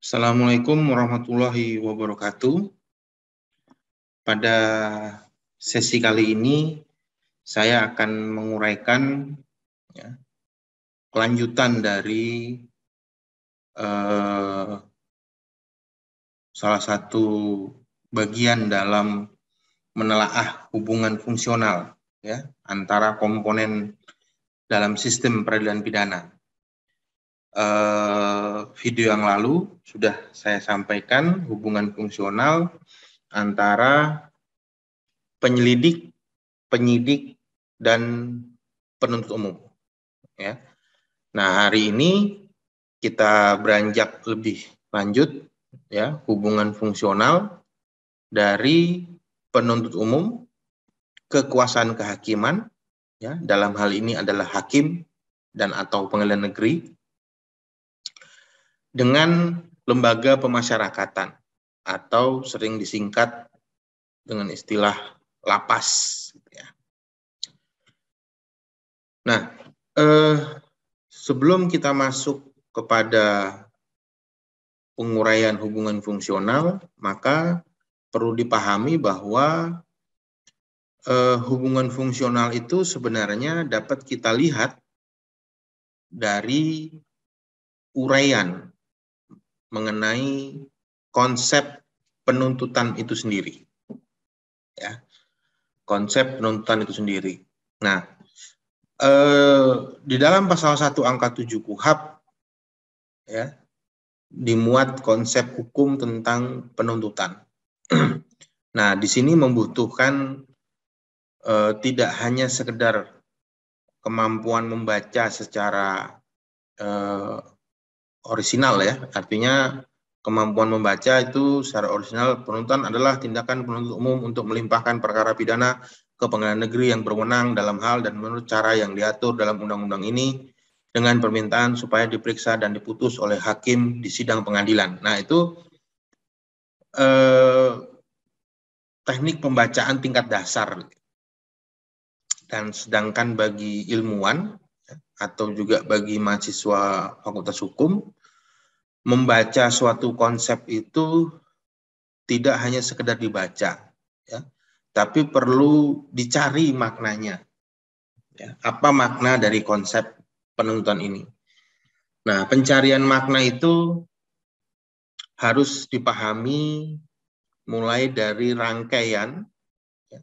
Assalamualaikum warahmatullahi wabarakatuh. Pada sesi kali ini saya akan menguraikan ya, kelanjutan dari eh, salah satu bagian dalam menelaah hubungan fungsional ya antara komponen dalam sistem peradilan pidana eh, video yang lalu sudah saya sampaikan hubungan fungsional antara penyelidik, penyidik, dan penuntut umum. Ya. Nah hari ini kita beranjak lebih lanjut ya hubungan fungsional dari penuntut umum kekuasaan kehakiman ya dalam hal ini adalah hakim dan atau pengadilan negeri dengan lembaga pemasyarakatan atau sering disingkat dengan istilah lapas. Gitu ya. Nah, eh, sebelum kita masuk kepada penguraian hubungan fungsional, maka perlu dipahami bahwa eh, hubungan fungsional itu sebenarnya dapat kita lihat dari uraian mengenai konsep penuntutan itu sendiri. Ya. Konsep penuntutan itu sendiri. Nah, eh, di dalam pasal 1 angka 7 KUHAP ya, dimuat konsep hukum tentang penuntutan. nah, di sini membutuhkan eh, tidak hanya sekedar kemampuan membaca secara eh, orisinal ya, artinya kemampuan membaca itu secara orisinal penuntutan adalah tindakan penuntut umum untuk melimpahkan perkara pidana ke pengadilan negeri yang berwenang dalam hal dan menurut cara yang diatur dalam undang-undang ini dengan permintaan supaya diperiksa dan diputus oleh hakim di sidang pengadilan. Nah itu eh, teknik pembacaan tingkat dasar. Dan sedangkan bagi ilmuwan atau juga bagi mahasiswa Fakultas Hukum membaca suatu konsep itu tidak hanya sekedar dibaca ya tapi perlu dicari maknanya ya, apa makna dari konsep penuntutan ini nah pencarian makna itu harus dipahami mulai dari rangkaian ya,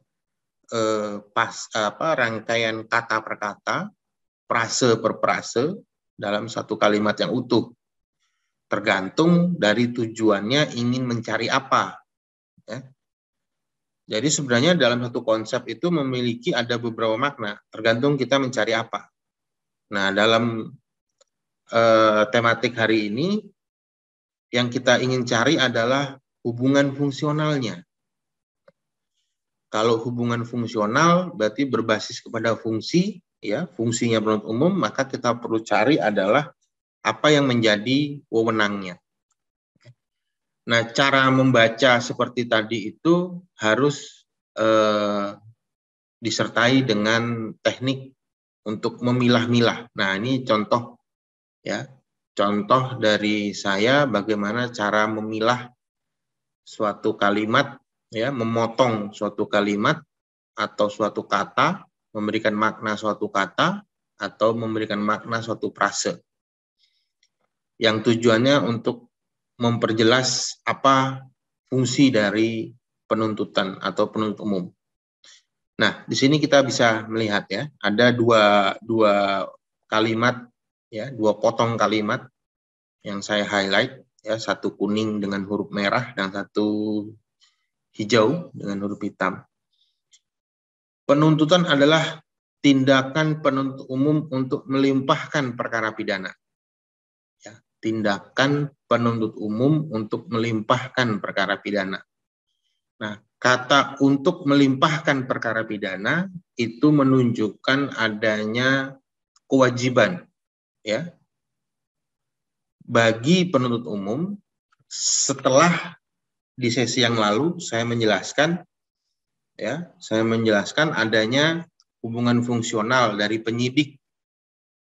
eh, pas apa rangkaian kata per kata prase per prase dalam satu kalimat yang utuh. Tergantung dari tujuannya ingin mencari apa. Ya. Jadi sebenarnya dalam satu konsep itu memiliki ada beberapa makna, tergantung kita mencari apa. Nah, dalam eh, tematik hari ini, yang kita ingin cari adalah hubungan fungsionalnya. Kalau hubungan fungsional berarti berbasis kepada fungsi, ya fungsinya penuntut umum maka kita perlu cari adalah apa yang menjadi wewenangnya nah cara membaca seperti tadi itu harus eh, disertai dengan teknik untuk memilah-milah nah ini contoh ya contoh dari saya bagaimana cara memilah suatu kalimat ya memotong suatu kalimat atau suatu kata memberikan makna suatu kata atau memberikan makna suatu frase yang tujuannya untuk memperjelas apa fungsi dari penuntutan atau penuntut umum. Nah, di sini kita bisa melihat ya, ada dua, dua kalimat, ya, dua potong kalimat yang saya highlight, ya, satu kuning dengan huruf merah dan satu hijau dengan huruf hitam. Penuntutan adalah tindakan penuntut umum untuk melimpahkan perkara pidana. Ya, tindakan penuntut umum untuk melimpahkan perkara pidana. Nah, kata untuk melimpahkan perkara pidana itu menunjukkan adanya kewajiban ya bagi penuntut umum setelah di sesi yang lalu saya menjelaskan ya saya menjelaskan adanya hubungan fungsional dari penyidik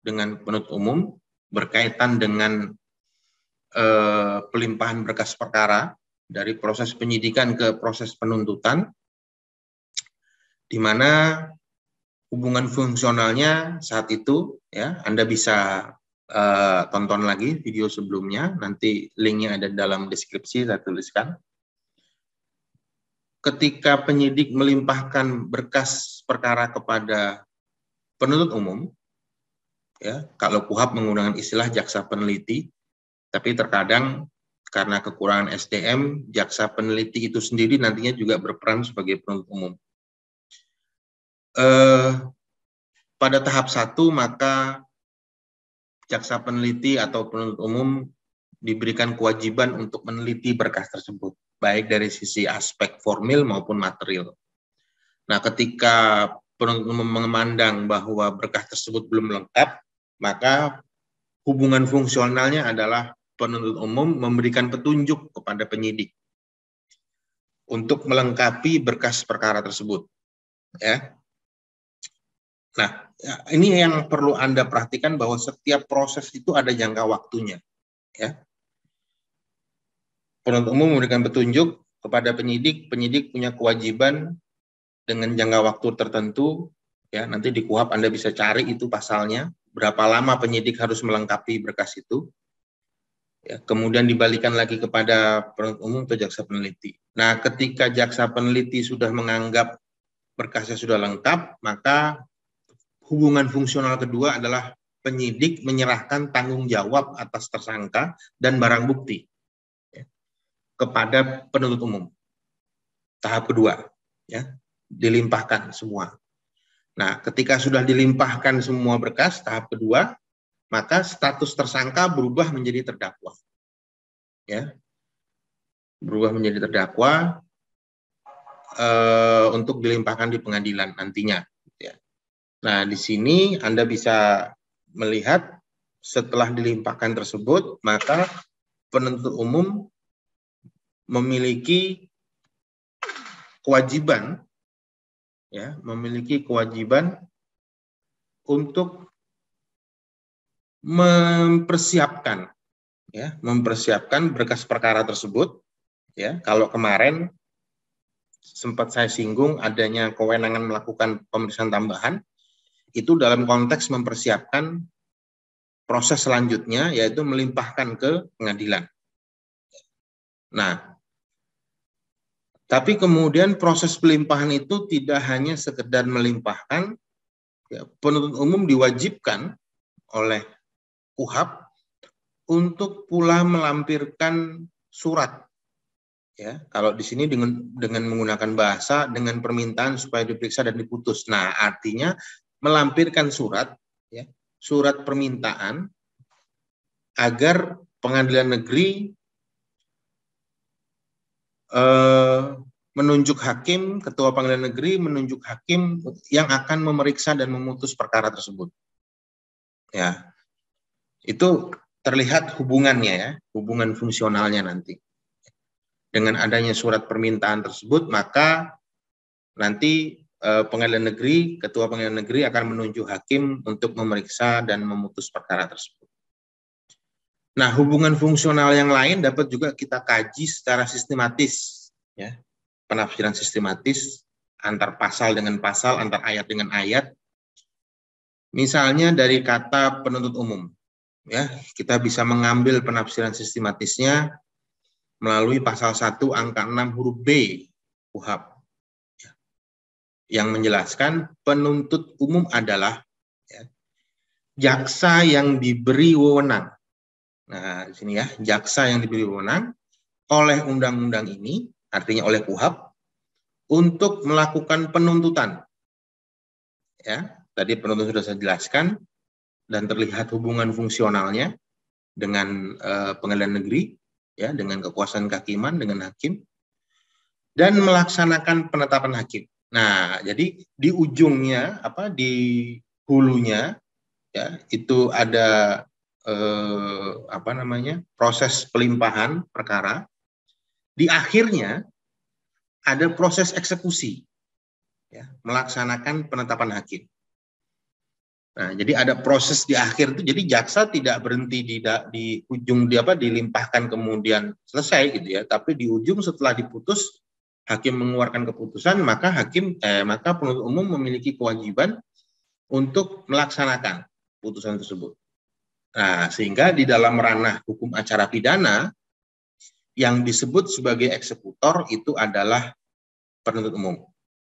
dengan penuntut umum berkaitan dengan eh, pelimpahan berkas perkara dari proses penyidikan ke proses penuntutan di mana hubungan fungsionalnya saat itu ya Anda bisa eh, tonton lagi video sebelumnya nanti linknya ada dalam deskripsi saya tuliskan ketika penyidik melimpahkan berkas perkara kepada penuntut umum, ya kalau kuhab menggunakan istilah jaksa peneliti, tapi terkadang karena kekurangan SDM, jaksa peneliti itu sendiri nantinya juga berperan sebagai penuntut umum. Eh, pada tahap satu maka jaksa peneliti atau penuntut umum diberikan kewajiban untuk meneliti berkas tersebut, baik dari sisi aspek formil maupun material. Nah, ketika penuntut memandang bahwa berkas tersebut belum lengkap, maka hubungan fungsionalnya adalah penuntut umum memberikan petunjuk kepada penyidik untuk melengkapi berkas perkara tersebut. Ya. Nah, ini yang perlu Anda perhatikan bahwa setiap proses itu ada jangka waktunya. Ya penuntut umum memberikan petunjuk kepada penyidik, penyidik punya kewajiban dengan jangka waktu tertentu, ya nanti di kuhab Anda bisa cari itu pasalnya, berapa lama penyidik harus melengkapi berkas itu, ya, kemudian dibalikan lagi kepada penuntut umum atau jaksa peneliti. Nah, ketika jaksa peneliti sudah menganggap berkasnya sudah lengkap, maka hubungan fungsional kedua adalah penyidik menyerahkan tanggung jawab atas tersangka dan barang bukti kepada penuntut umum. Tahap kedua, ya, dilimpahkan semua. Nah, ketika sudah dilimpahkan semua berkas tahap kedua, maka status tersangka berubah menjadi terdakwa. Ya. Berubah menjadi terdakwa e, untuk dilimpahkan di pengadilan nantinya, gitu ya. Nah, di sini Anda bisa melihat setelah dilimpahkan tersebut, maka penuntut umum memiliki kewajiban ya, memiliki kewajiban untuk mempersiapkan ya, mempersiapkan berkas perkara tersebut ya. Kalau kemarin sempat saya singgung adanya kewenangan melakukan pemeriksaan tambahan itu dalam konteks mempersiapkan proses selanjutnya yaitu melimpahkan ke pengadilan. Nah, tapi kemudian proses pelimpahan itu tidak hanya sekedar melimpahkan, ya, penuntut umum diwajibkan oleh UHAP untuk pula melampirkan surat. Ya, kalau di sini dengan dengan menggunakan bahasa dengan permintaan supaya diperiksa dan diputus. Nah, artinya melampirkan surat ya, surat permintaan agar pengadilan negeri Eh, menunjuk hakim, ketua pengadilan negeri menunjuk hakim yang akan memeriksa dan memutus perkara tersebut. Ya, itu terlihat hubungannya ya, hubungan fungsionalnya nanti. Dengan adanya surat permintaan tersebut, maka nanti eh, pengadilan negeri, ketua pengadilan negeri akan menunjuk hakim untuk memeriksa dan memutus perkara tersebut. Nah, hubungan fungsional yang lain dapat juga kita kaji secara sistematis, ya. Penafsiran sistematis antar pasal dengan pasal, antar ayat dengan ayat. Misalnya dari kata penuntut umum, ya, kita bisa mengambil penafsiran sistematisnya melalui pasal 1 angka 6 huruf B UHAP ya. yang menjelaskan penuntut umum adalah ya, jaksa yang diberi wewenang Nah, di sini ya, jaksa yang diberi wewenang oleh undang-undang ini, artinya oleh KUHAP, untuk melakukan penuntutan. Ya, tadi penuntut sudah saya jelaskan dan terlihat hubungan fungsionalnya dengan eh, pengadilan negeri, ya, dengan kekuasaan kehakiman, dengan hakim, dan melaksanakan penetapan hakim. Nah, jadi di ujungnya apa di hulunya ya itu ada eh, apa namanya proses pelimpahan perkara di akhirnya ada proses eksekusi ya, melaksanakan penetapan hakim nah jadi ada proses di akhir itu jadi jaksa tidak berhenti di di ujung di apa dilimpahkan kemudian selesai gitu ya tapi di ujung setelah diputus hakim mengeluarkan keputusan maka hakim eh, maka penuntut umum memiliki kewajiban untuk melaksanakan putusan tersebut Nah, sehingga di dalam ranah hukum acara pidana yang disebut sebagai eksekutor itu adalah penuntut umum,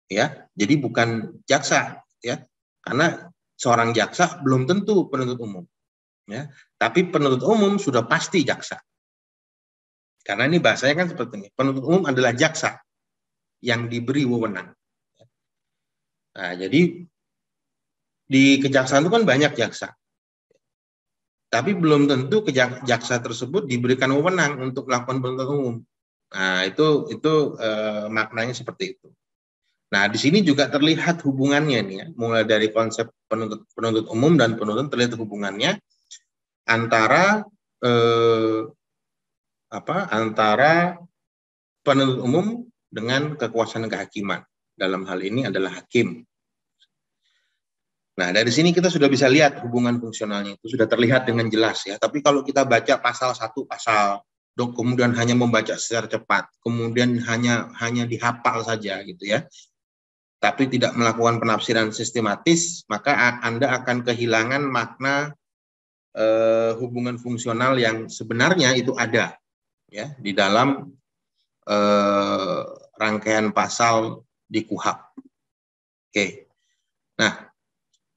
ya. Jadi bukan jaksa, ya. Karena seorang jaksa belum tentu penuntut umum, ya. Tapi penuntut umum sudah pasti jaksa. Karena ini bahasanya kan seperti ini. Penuntut umum adalah jaksa yang diberi wewenang. Nah, jadi di kejaksaan itu kan banyak jaksa tapi belum tentu ke jaksa tersebut diberikan wewenang untuk melakukan penuntut umum. Nah, itu itu e, maknanya seperti itu. Nah, di sini juga terlihat hubungannya nih ya, mulai dari konsep penuntut penuntut umum dan penuntut terlihat hubungannya antara eh, apa? antara penuntut umum dengan kekuasaan kehakiman. Dalam hal ini adalah hakim. Nah, dari sini kita sudah bisa lihat hubungan fungsionalnya itu sudah terlihat dengan jelas ya. Tapi kalau kita baca pasal satu pasal dok kemudian hanya membaca secara cepat, kemudian hanya hanya dihafal saja gitu ya. Tapi tidak melakukan penafsiran sistematis, maka Anda akan kehilangan makna eh, hubungan fungsional yang sebenarnya itu ada ya di dalam eh, rangkaian pasal di KUHAP. Oke. Nah,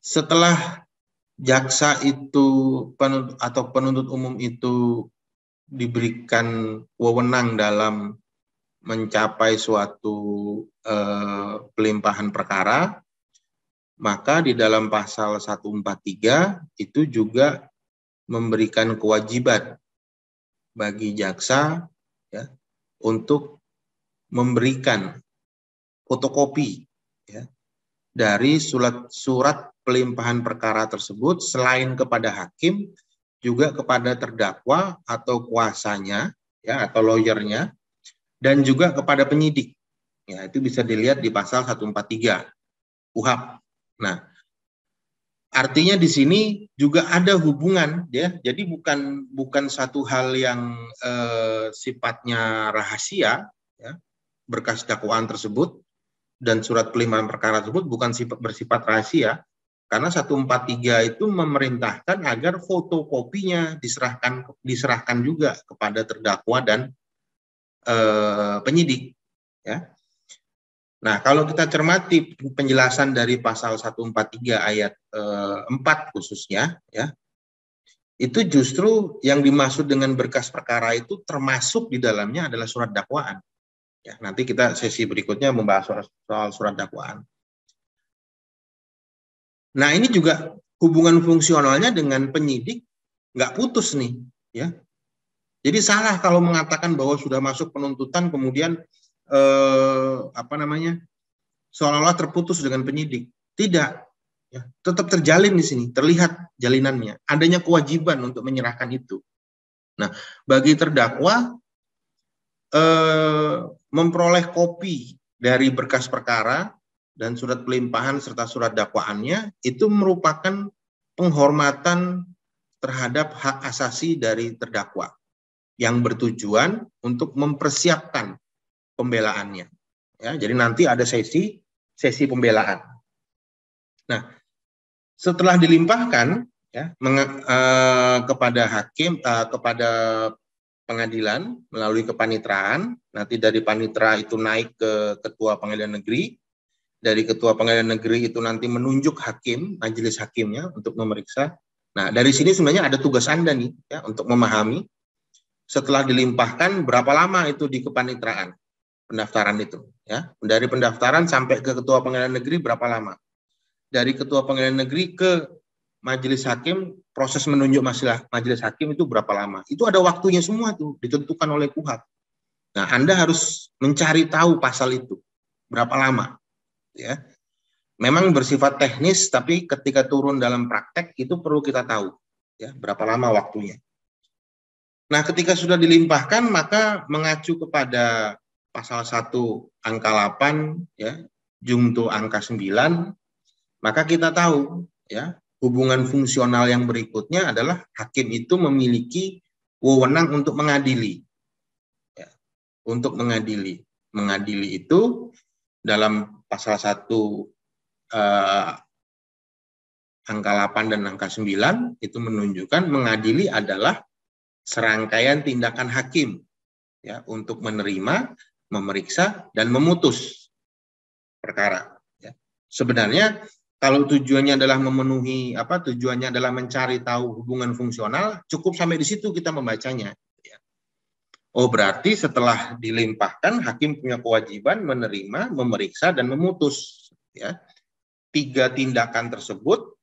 setelah jaksa itu penuntut, atau penuntut umum itu diberikan wewenang dalam mencapai suatu eh, pelimpahan perkara, maka di dalam pasal 143 itu juga memberikan kewajiban bagi jaksa ya, untuk memberikan fotokopi ya, dari surat surat pelimpahan perkara tersebut selain kepada hakim juga kepada terdakwa atau kuasanya ya atau lawyernya dan juga kepada penyidik. Ya, itu bisa dilihat di pasal 143 UHAP Nah, artinya di sini juga ada hubungan ya. Jadi bukan bukan satu hal yang eh, sifatnya rahasia ya, berkas dakwaan tersebut dan surat kelima perkara tersebut bukan bersifat rahasia karena 143 itu memerintahkan agar fotokopinya diserahkan diserahkan juga kepada terdakwa dan e, penyidik ya. Nah, kalau kita cermati penjelasan dari pasal 143 ayat e, eh, 4 khususnya ya. Itu justru yang dimaksud dengan berkas perkara itu termasuk di dalamnya adalah surat dakwaan. Ya, nanti kita sesi berikutnya membahas soal, soal surat dakwaan. Nah ini juga hubungan fungsionalnya dengan penyidik nggak putus nih, ya. Jadi salah kalau mengatakan bahwa sudah masuk penuntutan kemudian eh, apa namanya seolah-olah terputus dengan penyidik. Tidak, ya, tetap terjalin di sini, terlihat jalinannya. Adanya kewajiban untuk menyerahkan itu. Nah, bagi terdakwa eh, memperoleh kopi dari berkas perkara dan surat pelimpahan serta surat dakwaannya itu merupakan penghormatan terhadap hak asasi dari terdakwa yang bertujuan untuk mempersiapkan pembelaannya. Ya, jadi nanti ada sesi sesi pembelaan. Nah, setelah dilimpahkan ya menge, eh, kepada hakim eh, kepada pengadilan melalui kepanitraan. Nanti dari panitra itu naik ke ketua pengadilan negeri. Dari ketua pengadilan negeri itu nanti menunjuk hakim, majelis hakimnya untuk memeriksa. Nah, dari sini sebenarnya ada tugas Anda nih ya untuk memahami setelah dilimpahkan berapa lama itu di kepanitraan pendaftaran itu ya. Dari pendaftaran sampai ke ketua pengadilan negeri berapa lama? Dari ketua pengadilan negeri ke majelis hakim proses menunjuk masalah majelis hakim itu berapa lama? Itu ada waktunya semua tuh ditentukan oleh KUHAP. Nah, Anda harus mencari tahu pasal itu berapa lama. Ya. Memang bersifat teknis tapi ketika turun dalam praktek itu perlu kita tahu ya berapa lama waktunya. Nah, ketika sudah dilimpahkan maka mengacu kepada pasal 1 angka 8 ya jungto angka 9 maka kita tahu ya hubungan fungsional yang berikutnya adalah hakim itu memiliki wewenang untuk mengadili. Ya, untuk mengadili. Mengadili itu dalam pasal 1 eh, angka 8 dan angka 9 itu menunjukkan mengadili adalah serangkaian tindakan hakim ya untuk menerima, memeriksa dan memutus perkara ya. Sebenarnya kalau tujuannya adalah memenuhi apa tujuannya adalah mencari tahu hubungan fungsional cukup sampai di situ kita membacanya oh berarti setelah dilimpahkan hakim punya kewajiban menerima memeriksa dan memutus ya tiga tindakan tersebut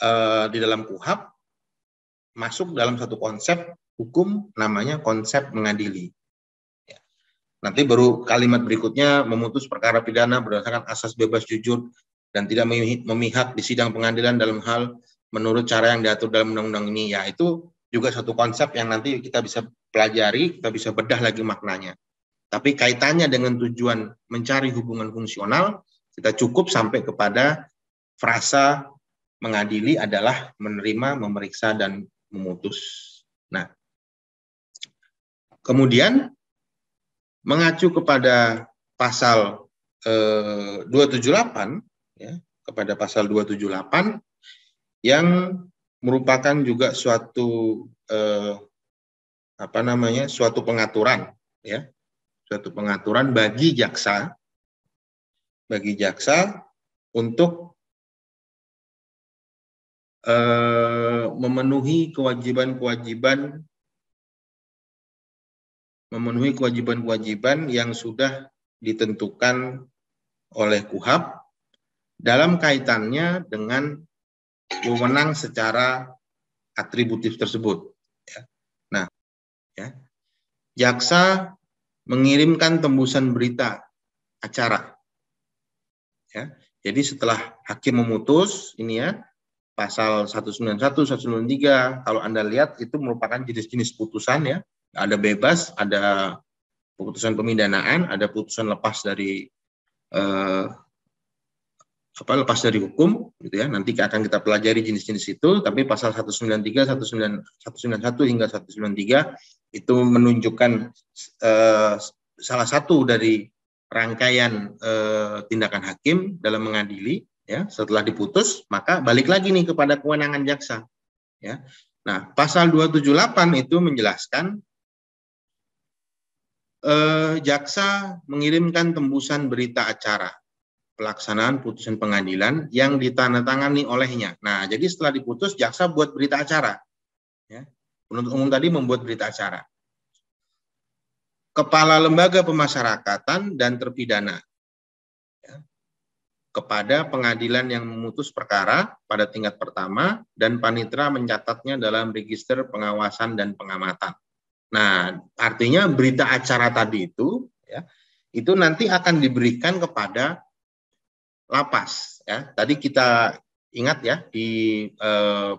e, di dalam Kuhap masuk dalam satu konsep hukum namanya konsep mengadili ya. Nanti baru kalimat berikutnya memutus perkara pidana berdasarkan asas bebas jujur dan tidak memihak di sidang pengadilan dalam hal menurut cara yang diatur dalam undang-undang ini ya itu juga satu konsep yang nanti kita bisa pelajari kita bisa bedah lagi maknanya tapi kaitannya dengan tujuan mencari hubungan fungsional kita cukup sampai kepada frasa mengadili adalah menerima memeriksa dan memutus nah kemudian mengacu kepada pasal eh, 278 ya, kepada pasal 278 yang merupakan juga suatu eh, apa namanya suatu pengaturan ya suatu pengaturan bagi jaksa bagi jaksa untuk eh, memenuhi kewajiban-kewajiban memenuhi kewajiban-kewajiban yang sudah ditentukan oleh KUHAP dalam kaitannya dengan wewenang secara atributif tersebut. Ya. Nah, ya, jaksa mengirimkan tembusan berita acara. Ya, jadi setelah hakim memutus ini ya pasal 191, 193, kalau Anda lihat itu merupakan jenis-jenis putusan ya. Ada bebas, ada putusan pemidanaan, ada putusan lepas dari eh, apa lepas dari hukum gitu ya nanti akan kita pelajari jenis-jenis itu tapi pasal 193 19 191 hingga 193 itu menunjukkan eh, salah satu dari rangkaian eh, tindakan hakim dalam mengadili ya setelah diputus maka balik lagi nih kepada kewenangan jaksa ya nah pasal 278 itu menjelaskan eh, jaksa mengirimkan tembusan berita acara pelaksanaan putusan pengadilan yang ditandatangani olehnya. Nah, jadi setelah diputus, jaksa buat berita acara. Ya. Penuntut umum tadi membuat berita acara. Kepala lembaga pemasyarakatan dan terpidana ya. kepada pengadilan yang memutus perkara pada tingkat pertama dan panitra mencatatnya dalam register pengawasan dan pengamatan. Nah, artinya berita acara tadi itu ya, itu nanti akan diberikan kepada lapas ya tadi kita ingat ya di eh,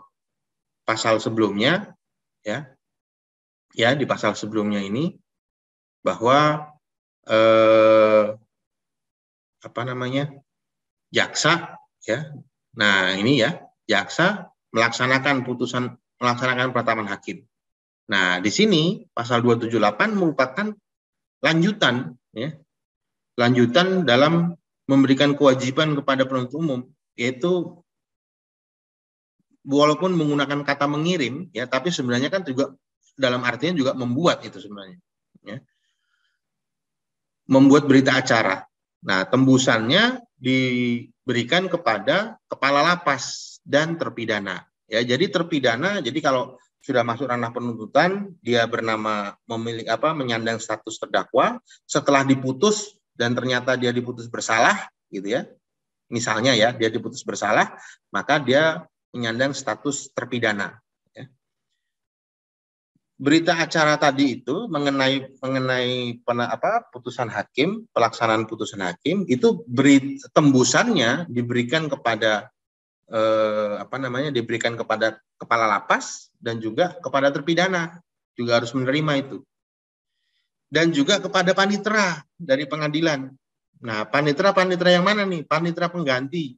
pasal sebelumnya ya ya di pasal sebelumnya ini bahwa eh, apa namanya jaksa ya nah ini ya jaksa melaksanakan putusan melaksanakan penetapan hakim nah di sini pasal 278 merupakan lanjutan ya lanjutan dalam memberikan kewajiban kepada penuntut umum yaitu walaupun menggunakan kata mengirim ya tapi sebenarnya kan juga dalam artinya juga membuat itu sebenarnya ya. membuat berita acara nah tembusannya diberikan kepada kepala lapas dan terpidana ya jadi terpidana jadi kalau sudah masuk ranah penuntutan dia bernama memiliki apa menyandang status terdakwa setelah diputus dan ternyata dia diputus bersalah, gitu ya. Misalnya ya, dia diputus bersalah, maka dia menyandang status terpidana. Ya. Berita acara tadi itu mengenai mengenai pena, apa putusan hakim, pelaksanaan putusan hakim itu beri tembusannya diberikan kepada eh, apa namanya diberikan kepada kepala lapas dan juga kepada terpidana juga harus menerima itu dan juga kepada panitra dari pengadilan. Nah, panitra-panitra yang mana nih? Panitra pengganti.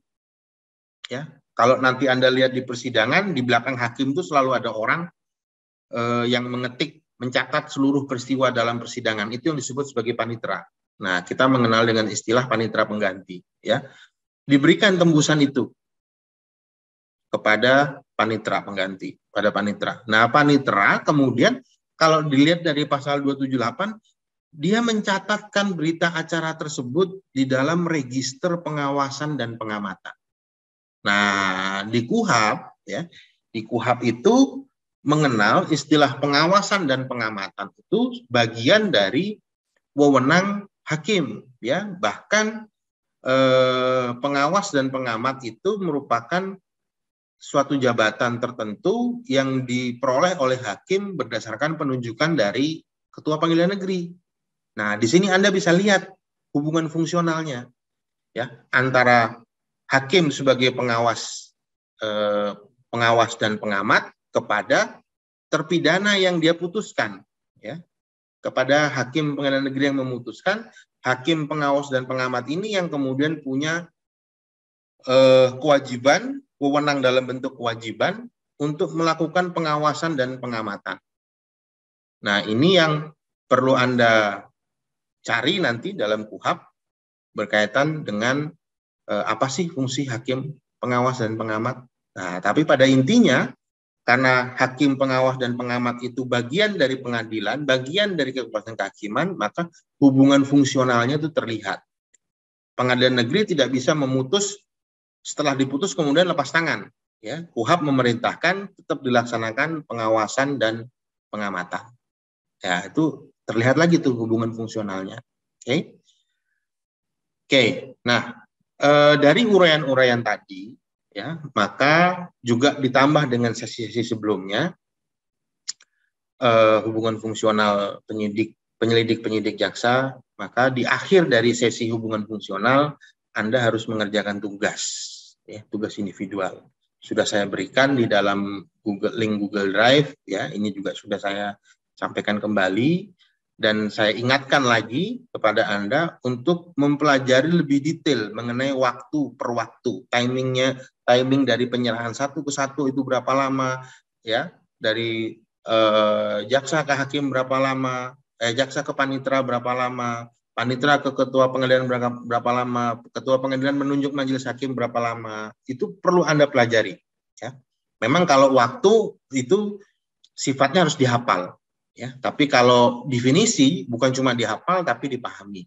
Ya, kalau nanti Anda lihat di persidangan di belakang hakim itu selalu ada orang eh, yang mengetik, mencatat seluruh peristiwa dalam persidangan. Itu yang disebut sebagai panitra. Nah, kita mengenal dengan istilah panitra pengganti, ya. Diberikan tembusan itu kepada panitra pengganti, pada panitra. Nah, panitra kemudian kalau dilihat dari pasal 278 dia mencatatkan berita acara tersebut di dalam register pengawasan dan pengamatan. Nah, di KUHAP ya, di KUHAP itu mengenal istilah pengawasan dan pengamatan itu bagian dari wewenang hakim ya, bahkan eh, pengawas dan pengamat itu merupakan suatu jabatan tertentu yang diperoleh oleh hakim berdasarkan penunjukan dari ketua pengadilan negeri. Nah, di sini Anda bisa lihat hubungan fungsionalnya ya antara hakim sebagai pengawas eh, pengawas dan pengamat kepada terpidana yang dia putuskan ya kepada hakim pengadilan negeri yang memutuskan hakim pengawas dan pengamat ini yang kemudian punya eh, kewajiban wewenang dalam bentuk kewajiban untuk melakukan pengawasan dan pengamatan. Nah, ini yang perlu Anda cari nanti dalam Kuhap berkaitan dengan eh, apa sih fungsi hakim pengawas dan pengamat. Nah, tapi pada intinya karena hakim pengawas dan pengamat itu bagian dari pengadilan, bagian dari kekuasaan kehakiman, maka hubungan fungsionalnya itu terlihat. Pengadilan negeri tidak bisa memutus setelah diputus kemudian lepas tangan. Ya, KUHAP memerintahkan tetap dilaksanakan pengawasan dan pengamatan. Ya, itu terlihat lagi tuh hubungan fungsionalnya. Oke. Okay. Oke. Okay. Nah, e, dari uraian-uraian tadi ya, maka juga ditambah dengan sesi-sesi sebelumnya e, hubungan fungsional penyidik penyelidik-penyidik jaksa, maka di akhir dari sesi hubungan fungsional anda harus mengerjakan tugas ya, tugas individual. Sudah saya berikan di dalam Google, link Google Drive, ya, ini juga sudah saya sampaikan kembali dan saya ingatkan lagi kepada Anda untuk mempelajari lebih detail mengenai waktu per waktu, timingnya, timing dari penyerahan satu ke satu itu berapa lama, ya, dari eh, jaksa ke hakim berapa lama, eh, jaksa ke panitera berapa lama, panitra ke ketua pengadilan berapa, berapa lama, ketua pengadilan menunjuk majelis hakim berapa lama, itu perlu Anda pelajari. Ya. Memang kalau waktu itu sifatnya harus dihafal. Ya. Tapi kalau definisi bukan cuma dihafal tapi dipahami.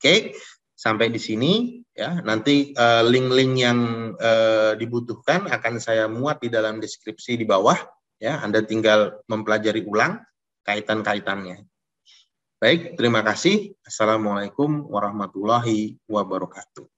Oke, sampai di sini ya. Nanti link eh, link-link yang uh, dibutuhkan akan saya muat di dalam deskripsi di bawah ya. Anda tinggal mempelajari ulang kaitan-kaitannya. Baik, terima kasih. Assalamualaikum warahmatullahi wabarakatuh.